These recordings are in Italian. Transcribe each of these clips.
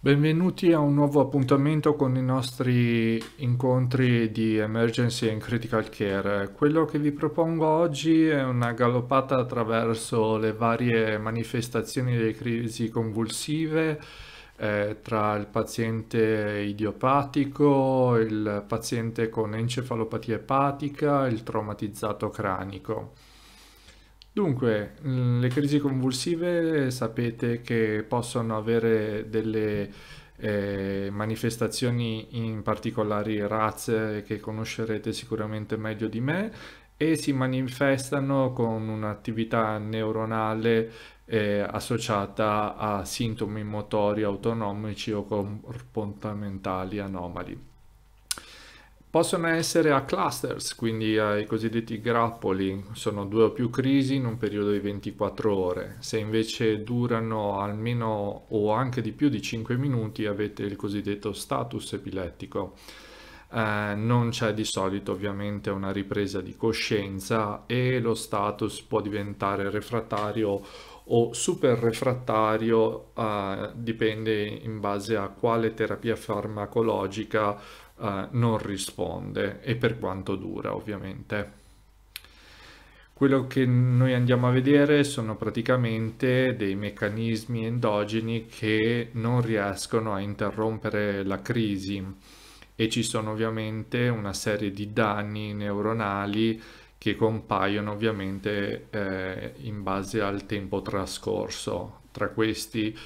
Benvenuti a un nuovo appuntamento con i nostri incontri di Emergency and Critical Care. Quello che vi propongo oggi è una galoppata attraverso le varie manifestazioni delle crisi convulsive eh, tra il paziente idiopatico, il paziente con encefalopatia epatica, il traumatizzato cranico. Dunque, mm, le crisi convulsive sapete che possono avere delle eh, manifestazioni in particolari razze che conoscerete sicuramente meglio di me e si manifestano con un'attività neuronale eh, associata a sintomi motori autonomici o comportamentali anomali. Possono essere a clusters, quindi ai cosiddetti grappoli, sono due o più crisi in un periodo di 24 ore. Se invece durano almeno o anche di più di 5 minuti avete il cosiddetto status epilettico. Eh, non c'è di solito ovviamente una ripresa di coscienza e lo status può diventare refrattario o super refrattario, eh, dipende in base a quale terapia farmacologica eh, non risponde e per quanto dura ovviamente. Quello che noi andiamo a vedere sono praticamente dei meccanismi endogeni che non riescono a interrompere la crisi e ci sono ovviamente una serie di danni neuronali che compaiono ovviamente eh, in base al tempo trascorso. Tra questi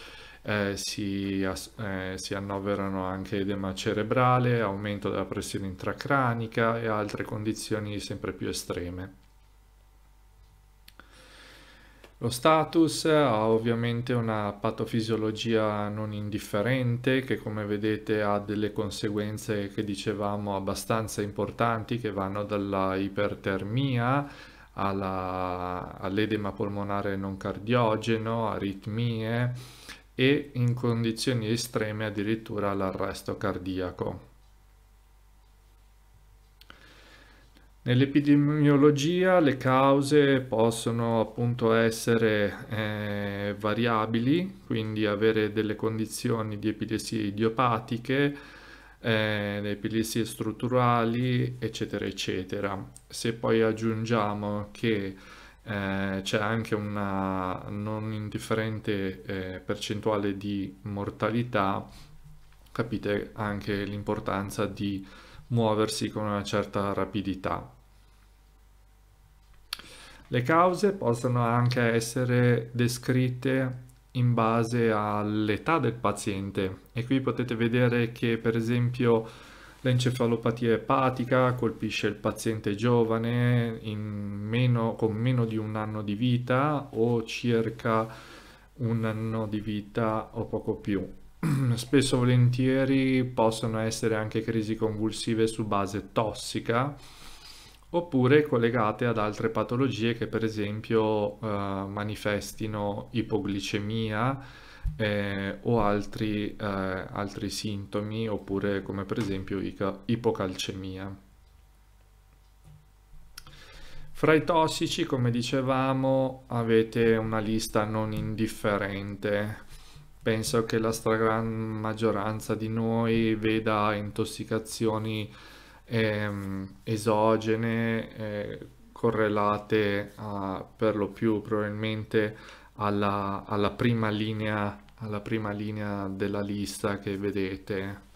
eh, si, eh, si, annoverano anche edema cerebrale, aumento della pressione intracranica e altre condizioni sempre più estreme. Lo status ha ovviamente una patofisiologia non indifferente che come vedete ha delle conseguenze che dicevamo abbastanza importanti che vanno dalla ipertermia all'edema polmonare non cardiogeno, aritmie, e in condizioni estreme addirittura l'arresto cardiaco. Nell'epidemiologia le cause possono appunto essere eh, variabili, quindi avere delle condizioni di epilessie idiopatiche, eh, epilessie strutturali, eccetera, eccetera. Se poi aggiungiamo che eh, c'è anche una non indifferente eh, percentuale di mortalità, capite anche l'importanza di muoversi con una certa rapidità. Le cause possono anche essere descritte in base all'età del paziente e qui potete vedere che per esempio L'encefalopatia epatica colpisce il paziente giovane meno, con meno di un anno di vita o circa un anno di vita o poco più. Spesso volentieri possono essere anche crisi convulsive su base tossica, oppure collegate ad altre patologie che per esempio eh, manifestino ipoglicemia eh, o altri, eh, altri, sintomi oppure come per esempio ipocalcemia. Fra i tossici, come dicevamo, avete una lista non indifferente. Penso che la stragrande maggioranza di noi veda intossicazioni ehm, esogene eh, correlate a, per lo più probabilmente alla, alla, prima linea, alla prima linea della lista che vedete.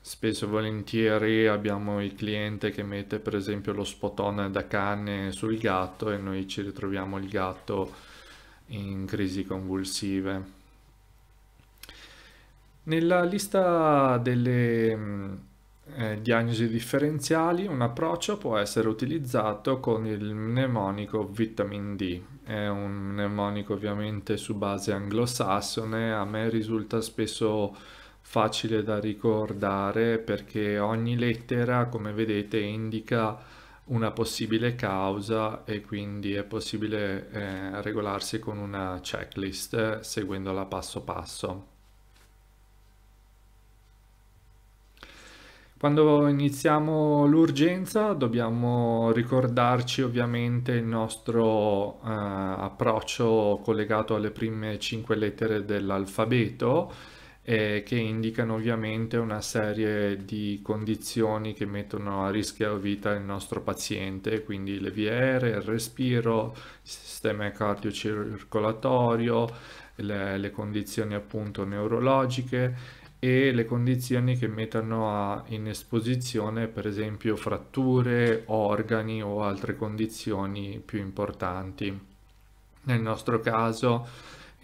Spesso e volentieri abbiamo il cliente che mette per esempio lo spotone da canne sul gatto e noi ci ritroviamo il gatto in crisi convulsive. Nella lista delle mm, eh, diagnosi differenziali, un approccio può essere utilizzato con il mnemonico Vitamin D. È un mnemonico ovviamente su base anglosassone, a me risulta spesso facile da ricordare perché ogni lettera, come vedete, indica una possibile causa e quindi è possibile eh, regolarsi con una checklist eh, seguendola passo passo. Quando iniziamo l'urgenza dobbiamo ricordarci ovviamente il nostro eh, approccio collegato alle prime cinque lettere dell'alfabeto eh, che indicano ovviamente una serie di condizioni che mettono a rischio vita il nostro paziente, quindi le vie aeree, il respiro, il sistema cardiocircolatorio, le, le condizioni appunto neurologiche e le condizioni che mettono in esposizione per esempio fratture, organi o altre condizioni più importanti. Nel nostro caso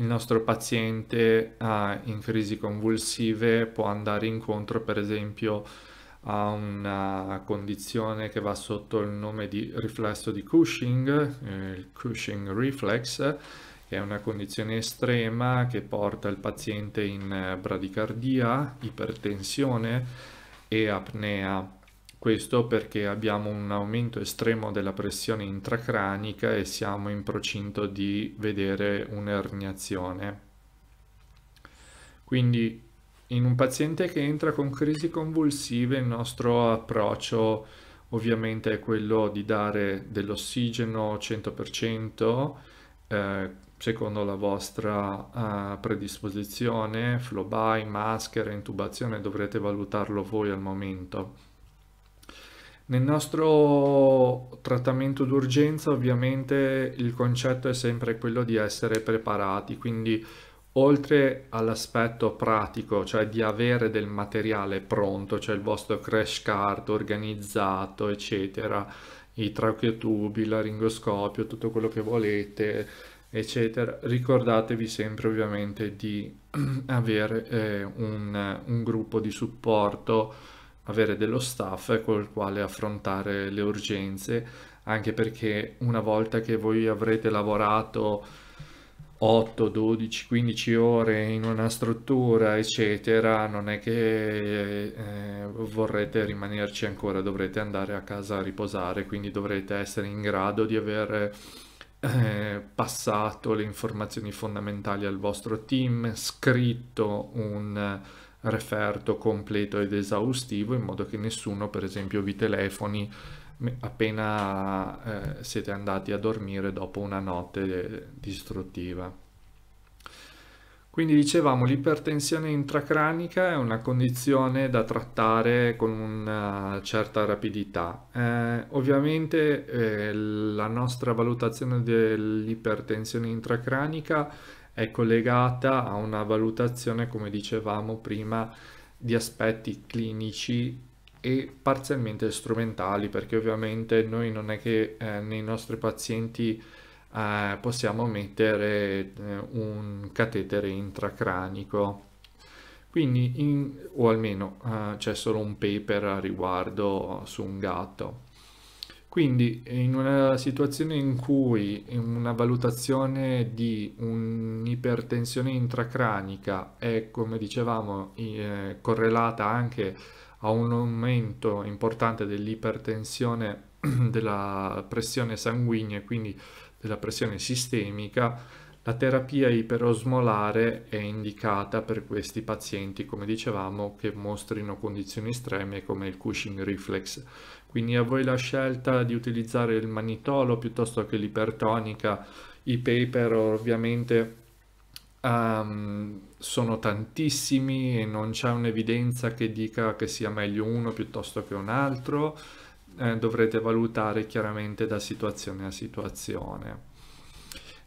il nostro paziente ah, in crisi convulsive può andare incontro per esempio a una condizione che va sotto il nome di riflesso di Cushing, eh, il Cushing reflex, che è una condizione estrema che porta il paziente in eh, bradicardia, ipertensione e apnea. Questo perché abbiamo un aumento estremo della pressione intracranica e siamo in procinto di vedere un'erniazione. Quindi in un paziente che entra con crisi convulsive il nostro approccio ovviamente è quello di dare dell'ossigeno 100%, eh, secondo la vostra uh, predisposizione, flow by, maschera, intubazione, dovrete valutarlo voi al momento. Nel nostro trattamento d'urgenza ovviamente il concetto è sempre quello di essere preparati, quindi oltre all'aspetto pratico, cioè di avere del materiale pronto, cioè il vostro crash card organizzato, eccetera, i tracheotubi, laringoscopio, tutto quello che volete, eccetera. Ricordatevi sempre ovviamente di avere eh, un, un, gruppo di supporto, avere dello staff col quale affrontare le urgenze, anche perché una volta che voi avrete lavorato 8, 12, 15 ore in una struttura, eccetera, non è che eh, vorrete rimanerci ancora, dovrete andare a casa a riposare, quindi dovrete essere in grado di avere eh, passato le informazioni fondamentali al vostro team, scritto un referto completo ed esaustivo in modo che nessuno per esempio vi telefoni appena eh, siete andati a dormire dopo una notte eh, distruttiva. Quindi dicevamo l'ipertensione intracranica è una condizione da trattare con una certa rapidità. Eh, ovviamente eh, la nostra valutazione dell'ipertensione intracranica è collegata a una valutazione, come dicevamo prima, di aspetti clinici e parzialmente strumentali, perché ovviamente noi non è che eh, nei nostri pazienti eh, possiamo mettere eh, un catetere intracranico. Quindi, in, o almeno eh, c'è solo un paper a riguardo su un gatto. Quindi in una situazione in cui una valutazione di un'ipertensione intracranica è, come dicevamo, eh, correlata anche a un aumento importante dell'ipertensione della pressione sanguigna, quindi della pressione sistemica, la terapia iperosmolare è indicata per questi pazienti, come dicevamo, che mostrino condizioni estreme come il Cushing reflex. Quindi a voi la scelta di utilizzare il manitolo piuttosto che l'ipertonica. I paper ovviamente um, sono tantissimi e non c'è un'evidenza che dica che sia meglio uno piuttosto che un altro eh, dovrete valutare chiaramente da situazione a situazione.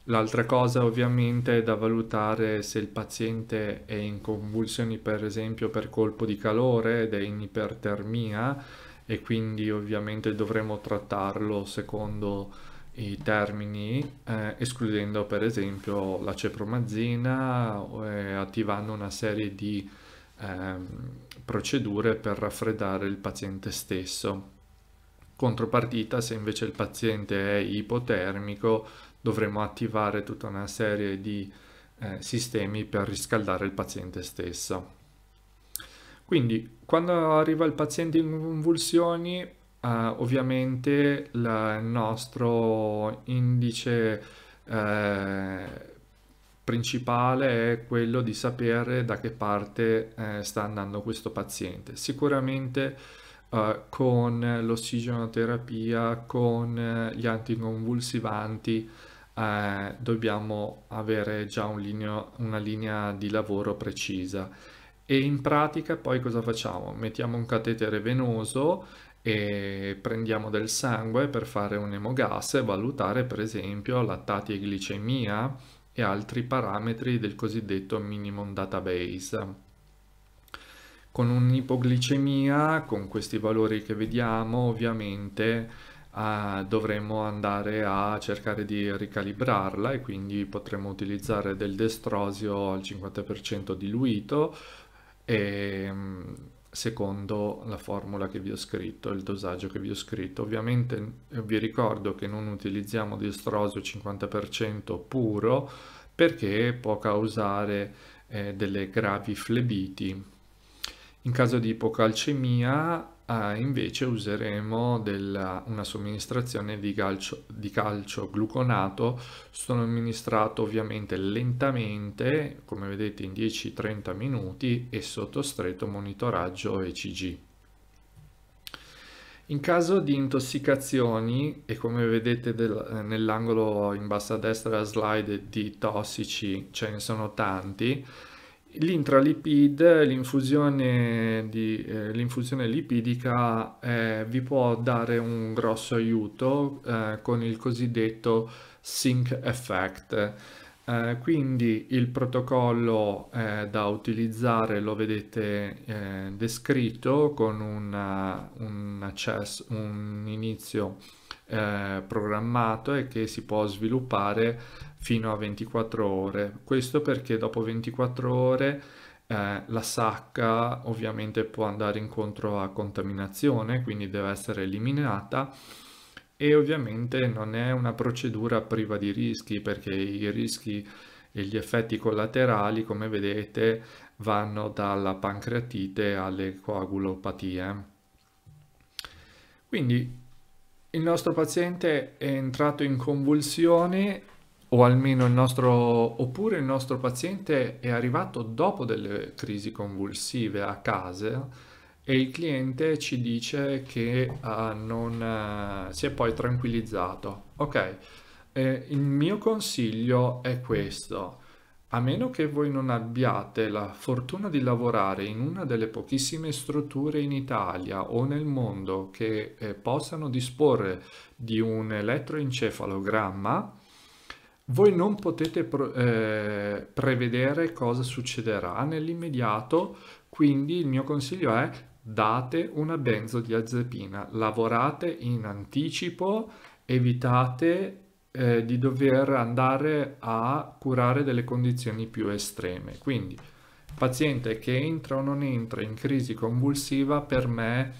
L'altra cosa ovviamente è da valutare se il paziente è in convulsioni per esempio per colpo di calore ed è in ipertermia e quindi ovviamente dovremo trattarlo secondo i termini eh, escludendo per esempio la cepromazina eh, attivando una serie di eh, procedure per raffreddare il paziente stesso. Contropartita, se invece il paziente è ipotermico, dovremo attivare tutta una serie di eh, sistemi per riscaldare il paziente stesso. Quindi quando arriva il paziente in convulsioni, eh, ovviamente il nostro indice eh, principale è quello di sapere da che parte eh, sta andando questo paziente. Sicuramente eh, con l'ossigenoterapia, con eh, gli anticonvulsivanti, eh, dobbiamo avere già un linea, una linea di lavoro precisa. E in pratica poi cosa facciamo? Mettiamo un catetere venoso e prendiamo del sangue per fare un emogas e valutare per esempio lattati e glicemia e altri parametri del cosiddetto minimum database. Con un'ipoglicemia, con questi valori che vediamo, ovviamente eh, ah, dovremo andare a cercare di ricalibrarla e quindi potremmo utilizzare del destrosio al 50% diluito e ehm, secondo la formula che vi ho scritto, il dosaggio che vi ho scritto. Ovviamente eh, vi ricordo che non utilizziamo destrosio 50% puro perché può causare eh, delle gravi flebiti in caso di ipocalcemia eh, invece useremo della, una somministrazione di calcio, di calcio gluconato somministrato ovviamente lentamente, come vedete in 10-30 minuti e sotto stretto monitoraggio ECG. In caso di intossicazioni, e come vedete eh, nell'angolo in basso a destra della slide di tossici ce ne sono tanti, L'intralipid, l'infusione, eh, l'infusione, lipidica eh, vi può dare un grosso aiuto eh, con il cosiddetto sync effect. Eh, quindi il protocollo eh, da utilizzare lo vedete eh, descritto con una, un, accesso, un inizio programmato e che si può sviluppare fino a 24 ore. Questo perché dopo 24 ore eh, la sacca ovviamente può andare incontro a contaminazione, quindi deve essere eliminata e ovviamente non è una procedura priva di rischi perché i rischi e gli effetti collaterali, come vedete, vanno dalla pancreatite alle coagulopatie. Quindi il nostro paziente è entrato in convulsioni o almeno il nostro, oppure il nostro paziente è arrivato dopo delle crisi convulsive a casa e il cliente ci dice che uh, non uh, si è poi tranquillizzato. Ok, eh, il mio consiglio è questo. A meno che voi non abbiate la fortuna di lavorare in una delle pochissime strutture in Italia o nel mondo che eh, possano disporre di un elettroencefalogramma, voi non potete pre eh, prevedere cosa succederà nell'immediato, quindi il mio consiglio è date una benzodiazepina, lavorate in anticipo, evitate eh, di dover andare a curare delle condizioni più estreme. Quindi paziente che entra o non entra in crisi convulsiva per me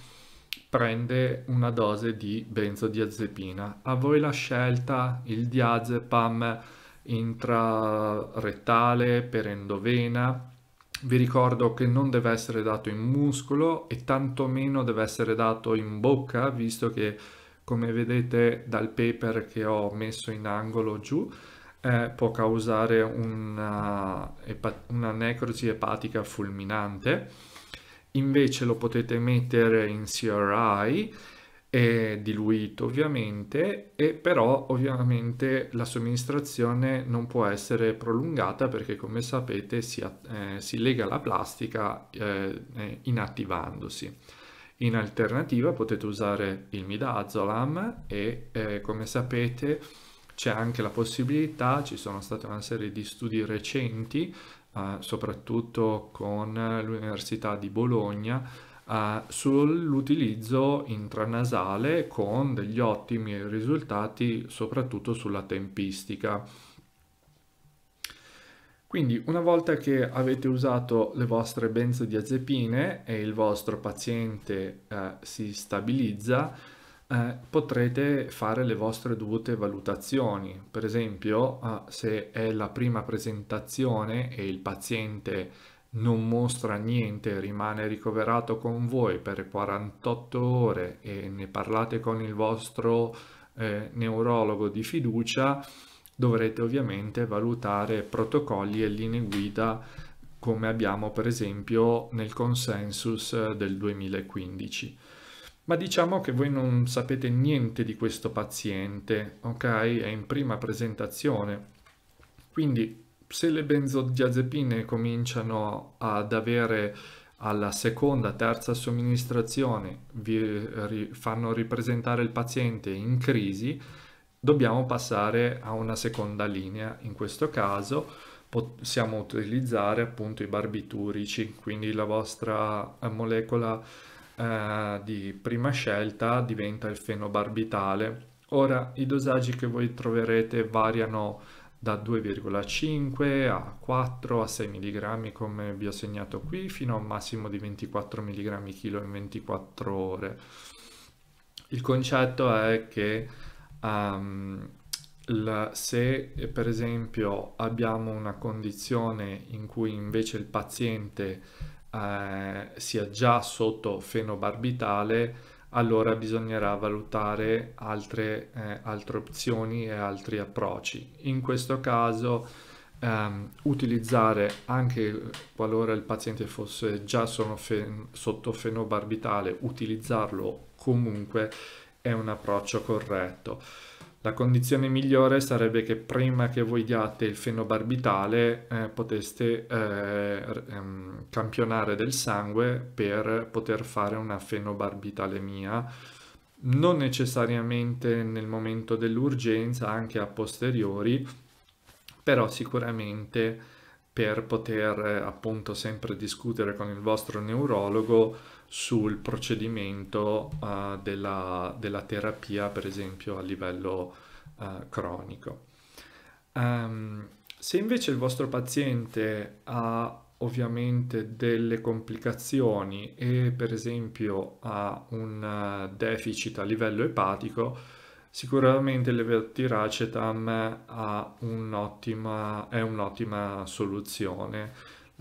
prende una dose di benzodiazepina. A voi la scelta, il diazepam intrarettale, per endovena. Vi ricordo che non deve essere dato in muscolo e tantomeno deve essere dato in bocca, visto che come vedete dal paper che ho messo in angolo giù, eh, può causare una, una necrosi epatica fulminante invece lo potete mettere in CRI diluito ovviamente e però ovviamente la somministrazione non può essere prolungata perché come sapete si, eh, si lega la plastica eh, eh, inattivandosi. In alternativa potete usare il midazolam e eh, come sapete c'è anche la possibilità, ci sono state una serie di studi recenti eh, soprattutto con l'Università di Bologna, eh, sull'utilizzo intranasale con degli ottimi risultati soprattutto sulla tempistica. Quindi una volta che avete usato le vostre benzodiazepine e il vostro paziente eh, si stabilizza, eh, potrete fare le vostre dovute valutazioni. Per esempio, eh, se è la prima presentazione e il paziente non mostra niente, rimane ricoverato con voi per 48 ore e ne parlate con il vostro eh, neurologo di fiducia, dovrete ovviamente valutare protocolli e linee guida come abbiamo per esempio nel consensus eh, del 2015 ma diciamo che voi non sapete niente di questo paziente, ok? È in prima presentazione. Quindi se le benzodiazepine cominciano ad avere alla seconda, terza somministrazione, vi fanno ripresentare il paziente in crisi, dobbiamo passare a una seconda linea. In questo caso possiamo utilizzare appunto i barbiturici, quindi la vostra molecola eh, di prima scelta diventa il fenobarbitale. Ora i dosaggi che voi troverete variano da 2,5 a 4 a 6 mg come vi ho segnato qui fino a un massimo di 24 mg chilo in 24 ore. Il concetto è che um, se per esempio abbiamo una condizione in cui invece il paziente eh, sia già sotto fenobarbitale, allora bisognerà valutare altre, eh, altre opzioni e altri approcci. In questo caso ehm, utilizzare anche qualora il paziente fosse già fen sotto fenobarbitale, utilizzarlo comunque è un approccio corretto. La condizione migliore sarebbe che prima che voi diate il fenobarbitale eh, poteste eh, ehm, campionare del sangue per poter fare una fenobarbitalemia, non necessariamente nel momento dell'urgenza, anche a posteriori, però sicuramente per poter eh, appunto sempre discutere con il vostro neurologo sul procedimento uh, della, della, terapia, per esempio a livello uh, cronico. Um, se invece il vostro paziente ha ovviamente delle complicazioni e per esempio ha un eh, deficit a livello epatico, sicuramente l'evatiracetam è un'ottima soluzione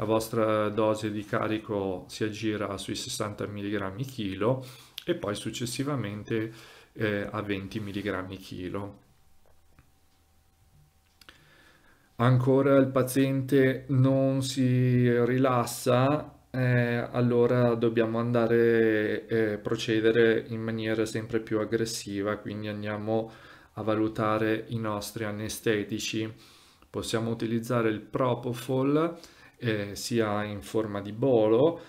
la vostra dose di carico si aggira sui 60 mg chilo e poi successivamente eh, a 20 mg chilo. Ancora il paziente non si rilassa, eh, allora dobbiamo andare eh, procedere in maniera sempre più aggressiva, quindi andiamo a valutare i nostri anestetici. Possiamo utilizzare il propofol eh, sia in forma di bolo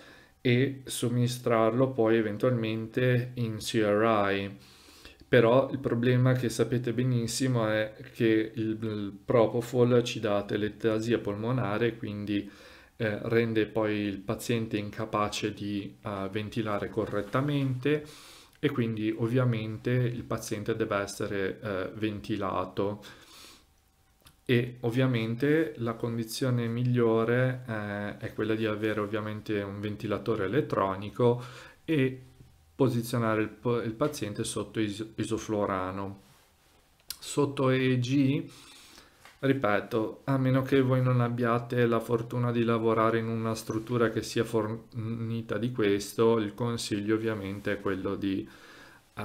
e somministrarlo poi eventualmente in CRI. Però il problema che sapete benissimo è che il, il propofol ci dà telettasia polmonare, quindi eh, rende poi il paziente incapace di uh, ventilare correttamente e quindi ovviamente il paziente deve essere eh, ventilato e ovviamente la condizione migliore eh, è quella di avere ovviamente un ventilatore elettronico e posizionare il, il paziente sotto is isoflorano. Sotto EEG, ripeto, a meno che voi non abbiate la fortuna di lavorare in una struttura che sia fornita di questo, il consiglio ovviamente è quello di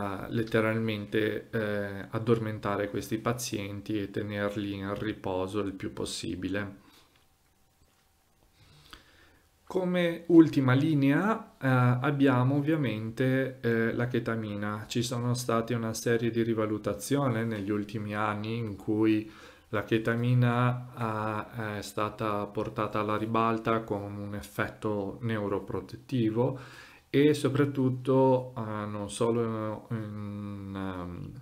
a letteralmente eh, addormentare questi pazienti e tenerli in riposo il più possibile. Come ultima linea eh, abbiamo ovviamente eh, la chetamina. Ci sono state una serie di rivalutazioni negli ultimi anni in cui la chetamina ha, è stata portata alla ribalta con un effetto neuroprotettivo e soprattutto uh, non solo in, um,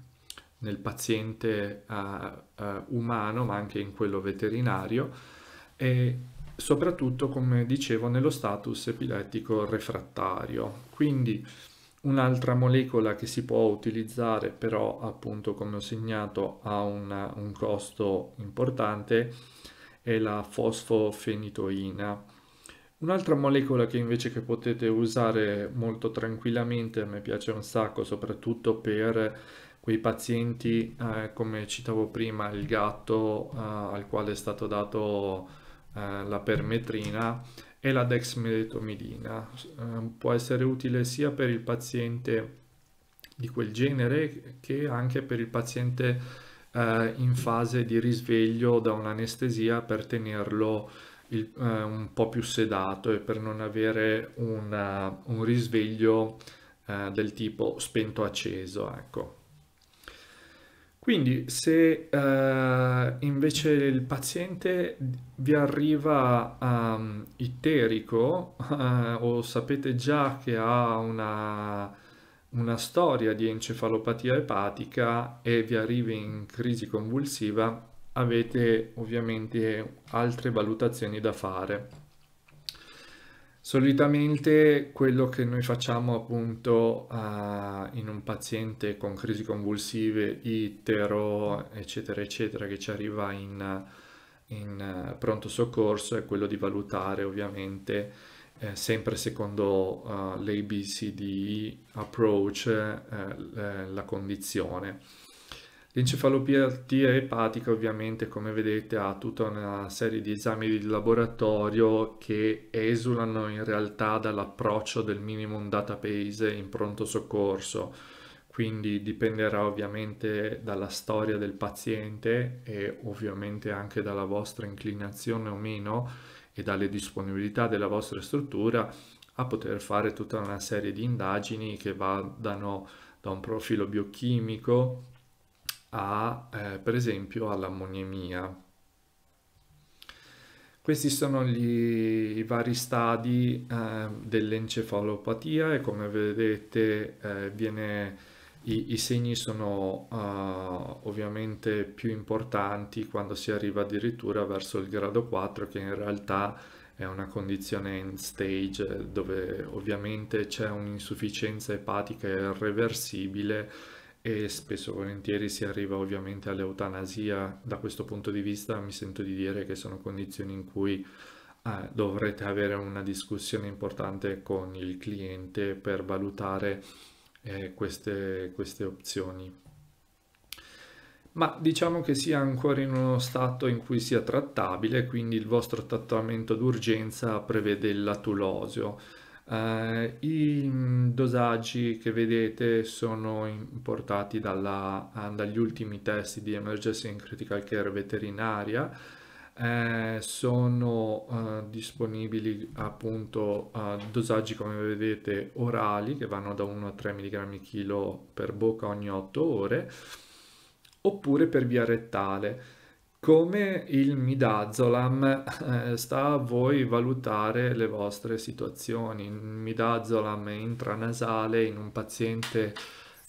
nel paziente uh, umano ma anche in quello veterinario e soprattutto come dicevo nello status epilettico refrattario quindi Un'altra molecola che si può utilizzare però appunto come ho segnato ha un, un costo importante è la fosfofenitoina Un'altra molecola che invece che potete usare molto tranquillamente, a me piace un sacco, soprattutto per quei pazienti, eh, come citavo prima, il gatto eh, al quale è stato dato eh, la permetrina, è la dexmedetomidina. Eh, può essere utile sia per il paziente di quel genere che anche per il paziente eh, in fase di risveglio da un'anestesia per tenerlo il, eh, un po' più sedato e per non avere una, eh, un risveglio eh, del tipo spento acceso, ecco. Quindi se eh, invece il paziente vi arriva um, ehm, itterico eh, o sapete già che ha una, una, storia di encefalopatia epatica e vi arriva in crisi convulsiva, avete ovviamente altre valutazioni da fare. Solitamente quello che noi facciamo appunto uh, in un paziente con crisi convulsive, ittero, eccetera, eccetera, che ci arriva in, in uh, pronto soccorso è quello di valutare ovviamente eh, sempre secondo uh, eh, l'ABCDE approach eh, la condizione. L'encefalopatia epatica ovviamente come vedete ha tutta una serie di esami di laboratorio che esulano in realtà dall'approccio del minimum database in pronto soccorso, quindi dipenderà ovviamente dalla storia del paziente e ovviamente anche dalla vostra inclinazione o meno e dalle disponibilità della vostra struttura a poter fare tutta una serie di indagini che vadano da un profilo biochimico a, eh, per esempio, all'ammoniemia. Questi sono gli, i vari stadi eh, dell'encefalopatia e come vedete eh, viene, i, i, segni sono uh, ovviamente più importanti quando si arriva addirittura verso il grado 4 che in realtà è una condizione end stage dove ovviamente c'è un'insufficienza epatica irreversibile e spesso e volentieri si arriva ovviamente all'eutanasia. Da questo punto di vista mi sento di dire che sono condizioni in cui eh, dovrete avere una discussione importante con il cliente per valutare eh, queste, queste opzioni ma diciamo che sia ancora in uno stato in cui sia trattabile, quindi il vostro trattamento d'urgenza prevede il latulosio. Eh, I mm, dosaggi che vedete sono importati dalla, eh, dagli ultimi testi di Emergency and Critical Care veterinaria, eh, sono eh, disponibili appunto eh, dosaggi come vedete orali che vanno da 1 a 3 mg kg per bocca ogni 8 ore oppure per via rettale come il Midazolam eh, sta a voi valutare le vostre situazioni. Il Midazolam intranasale in un paziente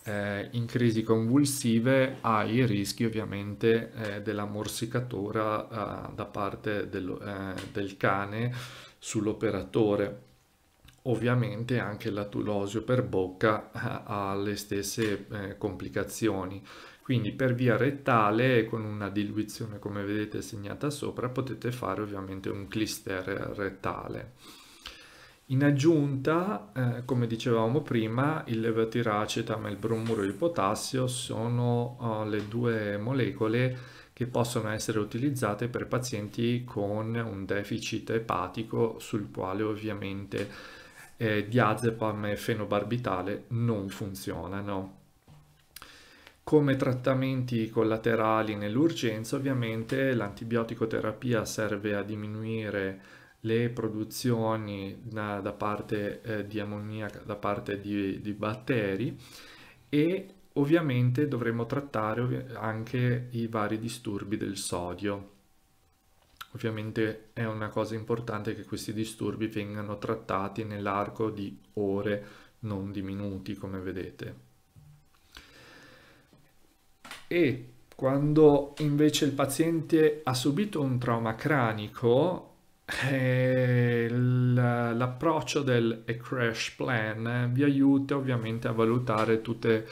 eh, in crisi convulsive ha i rischi ovviamente eh, della morsicatura eh, da parte del, eh, del cane sull'operatore. Ovviamente anche l'atulosio per bocca eh, ha le stesse eh, complicazioni. Quindi per via rettale, con una diluizione come vedete segnata sopra, potete fare ovviamente un clister rettale. In aggiunta, eh, come dicevamo prima, il levotiraceta e il bromuro di potassio sono uh, le due molecole che possono essere utilizzate per pazienti con un deficit epatico sul quale ovviamente eh, diazepam e fenobarbitale non funzionano. Come trattamenti collaterali nell'urgenza, ovviamente l'antibioticoterapia serve a diminuire le produzioni da, da parte eh, di ammoniaca, da parte di, di batteri e ovviamente dovremo trattare anche i vari disturbi del sodio. Ovviamente è una cosa importante che questi disturbi vengano trattati nell'arco di ore, non di minuti, come vedete. E quando invece il paziente ha subito un trauma cranico, eh, l'approccio del e crash plan vi aiuta ovviamente a valutare tutte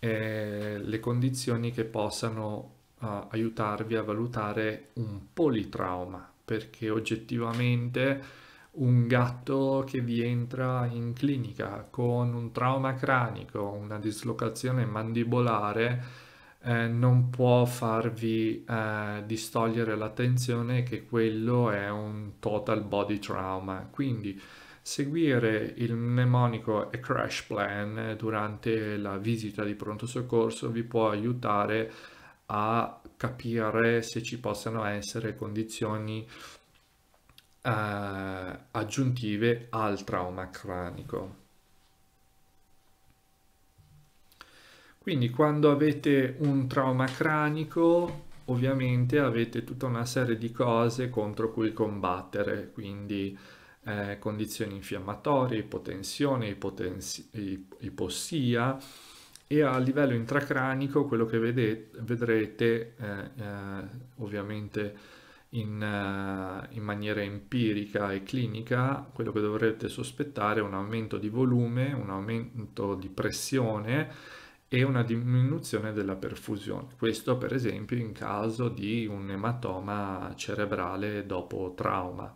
eh, le condizioni che possano uh, aiutarvi a valutare un politrauma, perché oggettivamente un gatto che vi entra in clinica con un trauma cranico, una dislocazione mandibolare, eh, non può farvi eh, distogliere l'attenzione che quello è un total body trauma. Quindi seguire il mnemonico e crash plan durante la visita di pronto soccorso vi può aiutare a a capire se ci possano essere condizioni eh, aggiuntive al trauma cranico. Quindi quando avete un trauma cranico ovviamente avete tutta una serie di cose contro cui combattere, quindi eh, condizioni infiammatorie, ipotensione, ipotensi- ipossia, e a livello intracranico quello che vede, vedrete eh, eh, ovviamente in, eh, in, maniera empirica e clinica quello che dovrete sospettare è un aumento di volume, un aumento di pressione e una diminuzione della perfusione. Questo per esempio in caso di un ematoma cerebrale dopo trauma.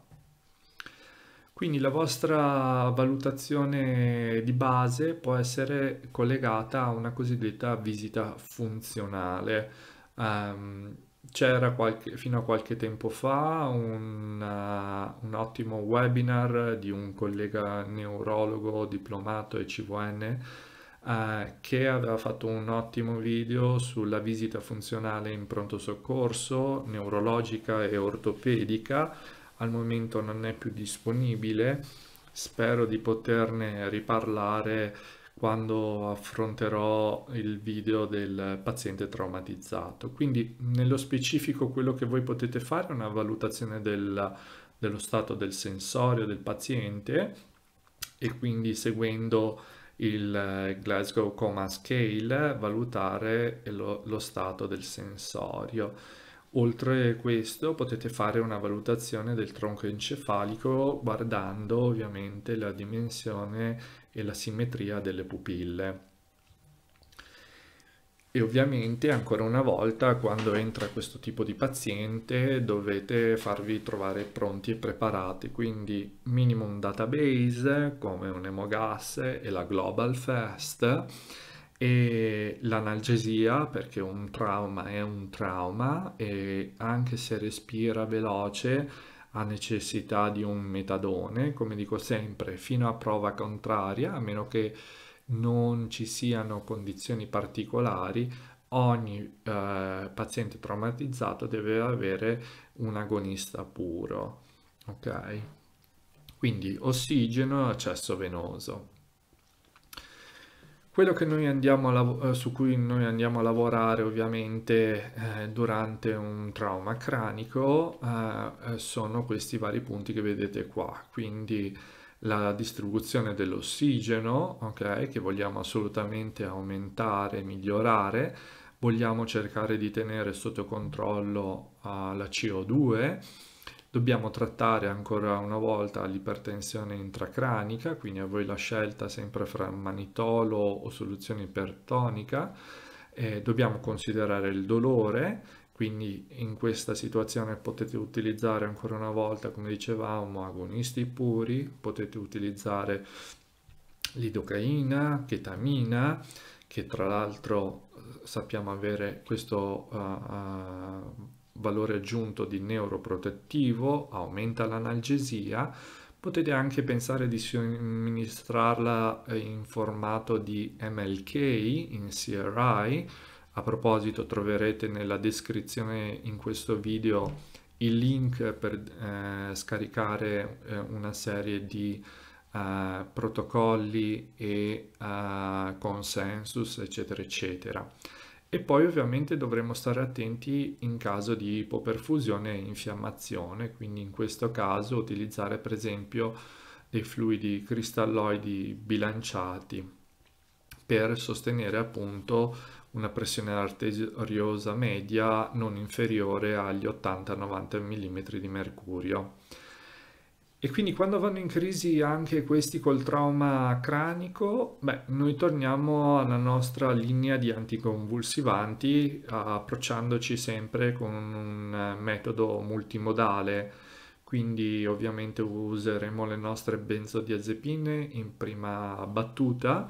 Quindi la vostra valutazione di base può essere collegata a una cosiddetta visita funzionale. Um, c'era fino a qualche tempo fa un, uh, un, ottimo webinar di un collega neurologo diplomato e CVN uh, eh, che aveva fatto un ottimo video sulla visita funzionale in pronto soccorso, neurologica e ortopedica al momento non è più disponibile, spero di poterne riparlare quando affronterò il video del paziente traumatizzato. Quindi nello specifico quello che voi potete fare è una valutazione del, dello stato del sensorio del paziente e quindi seguendo il eh, Glasgow Coma Scale valutare lo, lo stato del sensorio. Oltre questo potete fare una valutazione del tronco encefalico guardando ovviamente la dimensione e la simmetria delle pupille. E ovviamente ancora una volta quando entra questo tipo di paziente dovete farvi trovare pronti e preparati, quindi minimum database come un emogas e la global fast e l'analgesia perché un trauma è un trauma e anche se respira veloce ha necessità di un metadone, come dico sempre, fino a prova contraria, a meno che non ci siano condizioni particolari, ogni eh, paziente traumatizzato deve avere un agonista puro. Ok? Quindi ossigeno e accesso venoso. Quello lav- eh, su cui noi andiamo a lavorare ovviamente eh, durante un trauma cranico eh, eh, sono questi vari punti che vedete qua, quindi la distribuzione dell'ossigeno, okay, che vogliamo assolutamente aumentare, migliorare, vogliamo cercare di tenere sotto controllo eh, la CO2, Dobbiamo trattare ancora una volta l'ipertensione intracranica, quindi a voi la scelta sempre fra manitolo o soluzione ipertonica. Eh, dobbiamo considerare il dolore, quindi in questa situazione potete utilizzare ancora una volta, come dicevamo, agonisti puri, potete utilizzare lidocaina, chetamina, che tra l'altro eh, sappiamo avere questo uh, uh, valore aggiunto di neuroprotettivo, aumenta l'analgesia, potete anche pensare di somministrarla eh, in formato di MLK, in CRI, a proposito troverete nella descrizione in questo video il link per eh, scaricare eh, una serie di eh, protocolli e eh, consensus eccetera eccetera. E poi ovviamente dovremo stare attenti in caso di ipoperfusione e infiammazione, quindi in questo caso utilizzare per esempio dei fluidi cristalloidi bilanciati per sostenere appunto una pressione arteriosa media non inferiore agli 80-90 mm di mercurio. E quindi quando vanno in crisi anche questi col trauma cranico, beh, noi torniamo alla nostra linea di anticonvulsivanti approcciandoci sempre con un eh, metodo multimodale. Quindi ovviamente useremo le nostre benzodiazepine in prima battuta.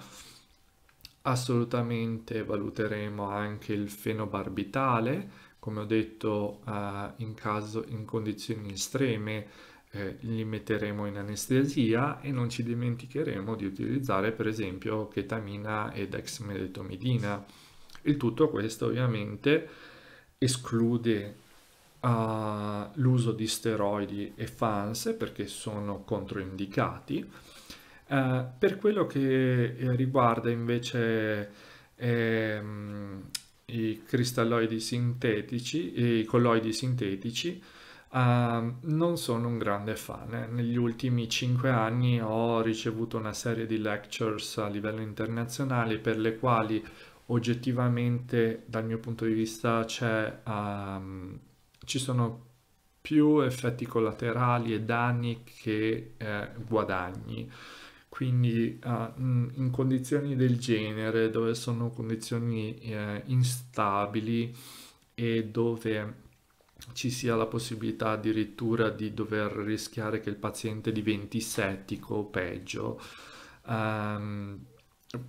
Assolutamente valuteremo anche il fenobarbitale, come ho detto eh, in, caso, in condizioni estreme eh, li metteremo in anestesia e non ci dimenticheremo di utilizzare per esempio ketamina ed exmedetomidina. Il tutto questo ovviamente esclude uh, l'uso di steroidi e FANS perché sono controindicati. Uh, per quello che eh, riguarda invece ehm, i cristalloidi sintetici, i colloidi sintetici, Uh, non sono un grande fan. Negli ultimi 5 anni ho ricevuto una serie di lectures a livello internazionale per le quali oggettivamente dal mio punto di vista um, ci sono più effetti collaterali e danni che eh, guadagni. Quindi uh, in condizioni del genere, dove sono condizioni eh, instabili e dove ci sia la possibilità addirittura di dover rischiare che il paziente diventi settico o peggio, ehm,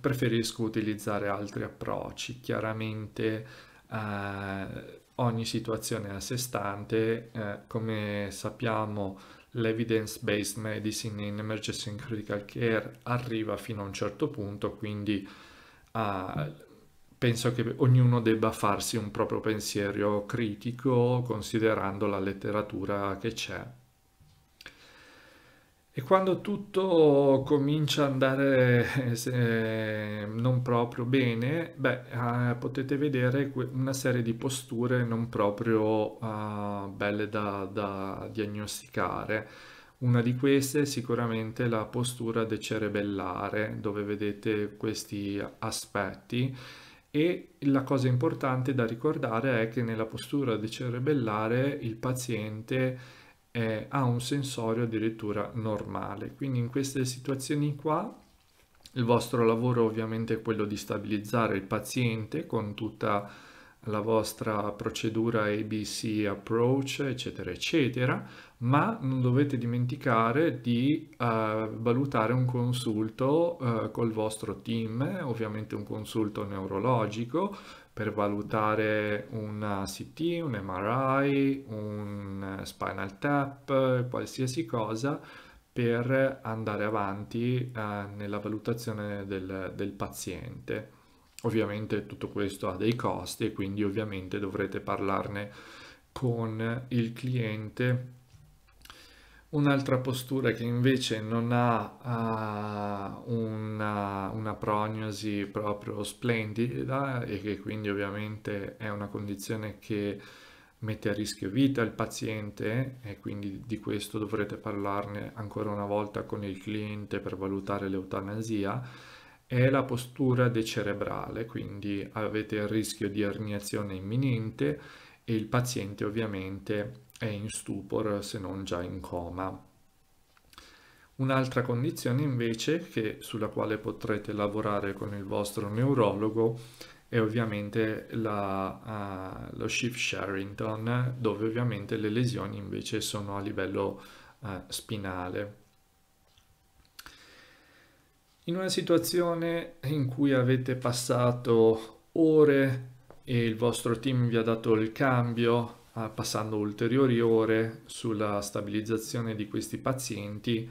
preferisco utilizzare altri approcci. Chiaramente eh, ogni situazione è a sé stante, eh, come sappiamo l'evidence-based medicine in emergency and critical care arriva fino a un certo punto, quindi eh, penso che ognuno debba farsi un proprio pensiero critico considerando la letteratura che c'è. E quando tutto comincia a andare non proprio bene, beh, eh, potete vedere una serie di posture non proprio uh, belle da, da diagnosticare. Una di queste è sicuramente la postura decerebellare, dove vedete questi aspetti e la cosa importante da ricordare è che nella postura decerebellare il paziente eh, ha un sensorio addirittura normale. Quindi in queste situazioni qua il vostro lavoro ovviamente è quello di stabilizzare il paziente con tutta la la vostra procedura ABC approach, eccetera, eccetera, ma non dovete dimenticare di uh, valutare un consulto uh, col vostro team, ovviamente un consulto neurologico per valutare un CT, un MRI, un spinal tap, qualsiasi cosa per andare avanti uh, nella valutazione del, del paziente. Ovviamente tutto questo ha dei costi e quindi ovviamente dovrete parlarne con il cliente. Un'altra postura che invece non ha uh, una, una prognosi proprio splendida e che quindi ovviamente è una condizione che mette a rischio vita il paziente e quindi di questo dovrete parlarne ancora una volta con il cliente per valutare l'eutanasia è la postura decerebrale, quindi avete il rischio di erniazione imminente e il paziente ovviamente è in stupor se non già in coma. Un'altra condizione invece che, sulla quale potrete lavorare con il vostro neurologo è ovviamente la, uh, lo shift Sherrington, dove ovviamente le lesioni invece sono a livello uh, spinale. In una situazione in cui avete passato ore e il vostro team vi ha dato il cambio, ah, passando ulteriori ore sulla stabilizzazione di questi pazienti,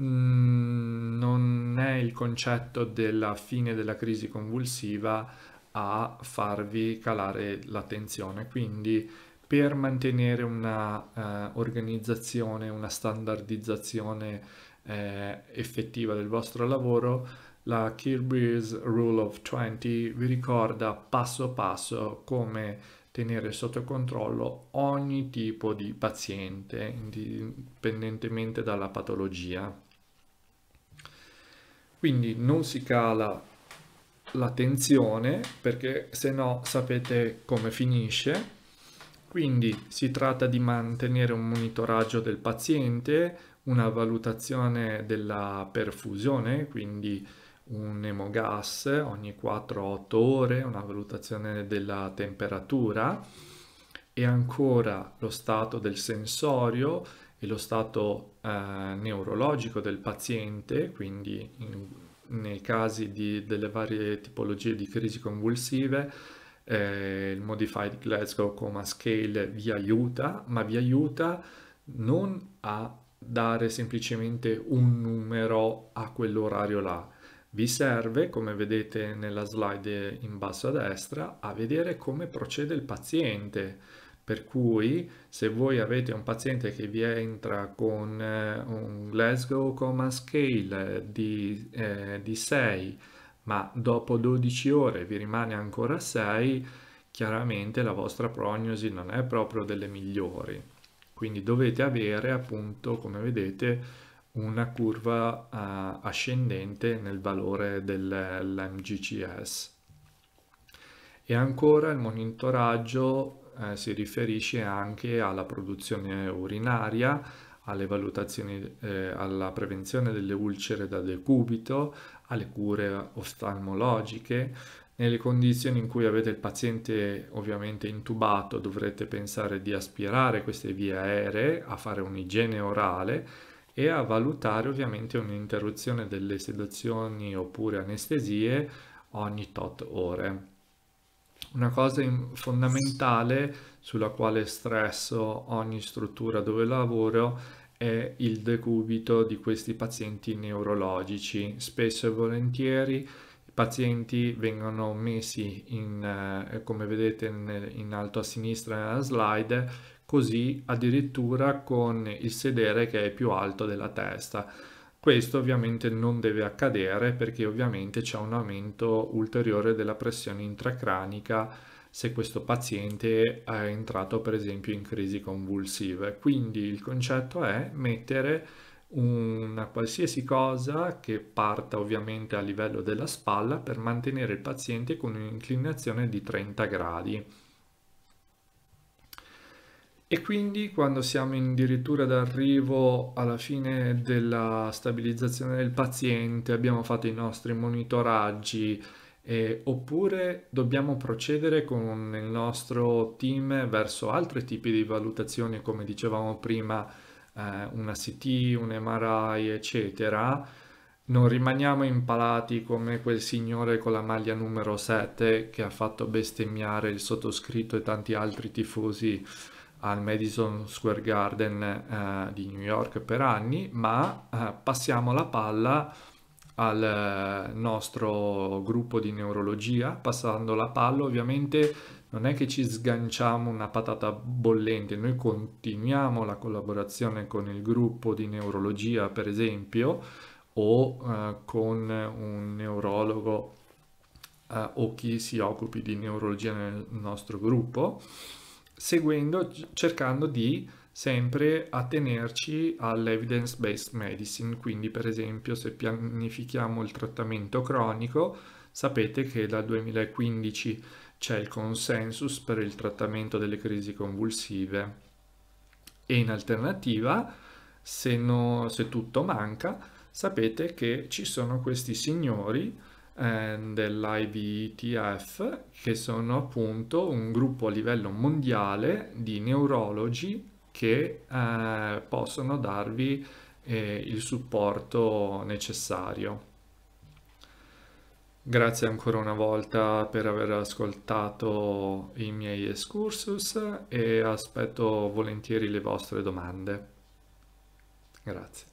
mm, non è il concetto della fine della crisi convulsiva a farvi calare l'attenzione, quindi per mantenere una uh, organizzazione, una standardizzazione eh, effettiva del vostro lavoro, la Kirby's Rule of 20 vi ricorda passo passo come tenere sotto controllo ogni tipo di paziente, indipendentemente dalla patologia. Quindi non si cala la tensione perché se no sapete come finisce. Quindi si tratta di mantenere un monitoraggio del paziente, una valutazione della perfusione, quindi un emogas ogni 4-8 ore, una valutazione della temperatura e ancora lo stato del sensorio e lo stato eh, neurologico del paziente, quindi in, nei casi di, delle varie tipologie di crisi convulsive eh, il Modified Glasgow Coma Scale vi aiuta, ma vi aiuta non a dare semplicemente un numero a quell'orario là. Vi serve, come vedete nella slide in basso a destra, a vedere come procede il paziente. Per cui se voi avete un paziente che vi entra con eh, un Glasgow Coma Scale di, eh, di 6, ma dopo 12 ore vi rimane ancora 6, chiaramente la vostra prognosi non è proprio delle migliori. Quindi dovete avere appunto, come vedete, una curva uh, ascendente nel valore dell'MGCS. E ancora il monitoraggio eh, si riferisce anche alla produzione urinaria, alle valutazioni, eh, alla prevenzione delle ulcere da decubito, alle cure oftalmologiche, nelle condizioni in cui avete il paziente ovviamente intubato dovrete pensare di aspirare queste vie aeree, a fare un'igiene orale e a valutare ovviamente un'interruzione delle sedazioni oppure anestesie ogni tot ore. Una cosa fondamentale sulla quale stresso ogni struttura dove lavoro è il decubito di questi pazienti neurologici. Spesso e volentieri pazienti vengono messi in, eh, come vedete in, in, alto a sinistra nella slide, così addirittura con il sedere che è più alto della testa. Questo ovviamente non deve accadere perché ovviamente c'è un aumento ulteriore della pressione intracranica se questo paziente è entrato per esempio in crisi convulsive. Quindi il concetto è mettere una qualsiasi cosa che parta ovviamente a livello della spalla per mantenere il paziente con un'inclinazione di 30 gradi. E quindi quando siamo addirittura d'arrivo alla fine della stabilizzazione del paziente, abbiamo fatto i nostri monitoraggi, eh, oppure dobbiamo procedere con il nostro team verso altri tipi di valutazioni, come dicevamo prima, eh, una CT, un MRI, eccetera, non rimaniamo impalati come quel signore con la maglia numero 7 che ha fatto bestemmiare il sottoscritto e tanti altri tifosi al Madison Square Garden eh, di New York per anni, ma eh, passiamo la palla al eh, nostro gruppo di neurologia, passando la palla ovviamente non è che ci sganciamo una patata bollente, noi continuiamo la collaborazione con il gruppo di neurologia, per esempio, o eh, con un neurologo eh, o chi si occupi di neurologia nel nostro gruppo, seguendo, cercando di sempre attenerci all'evidence-based medicine, quindi per esempio se pianifichiamo il trattamento cronico, sapete che dal 2015 c'è il consensus per il trattamento delle crisi convulsive e in alternativa, se, no, se tutto manca, sapete che ci sono questi signori eh, dell'IVTF che sono appunto un gruppo a livello mondiale di neurologi che eh, possono darvi eh, il supporto necessario. Grazie ancora una volta per aver ascoltato i miei excursus e aspetto volentieri le vostre domande. Grazie.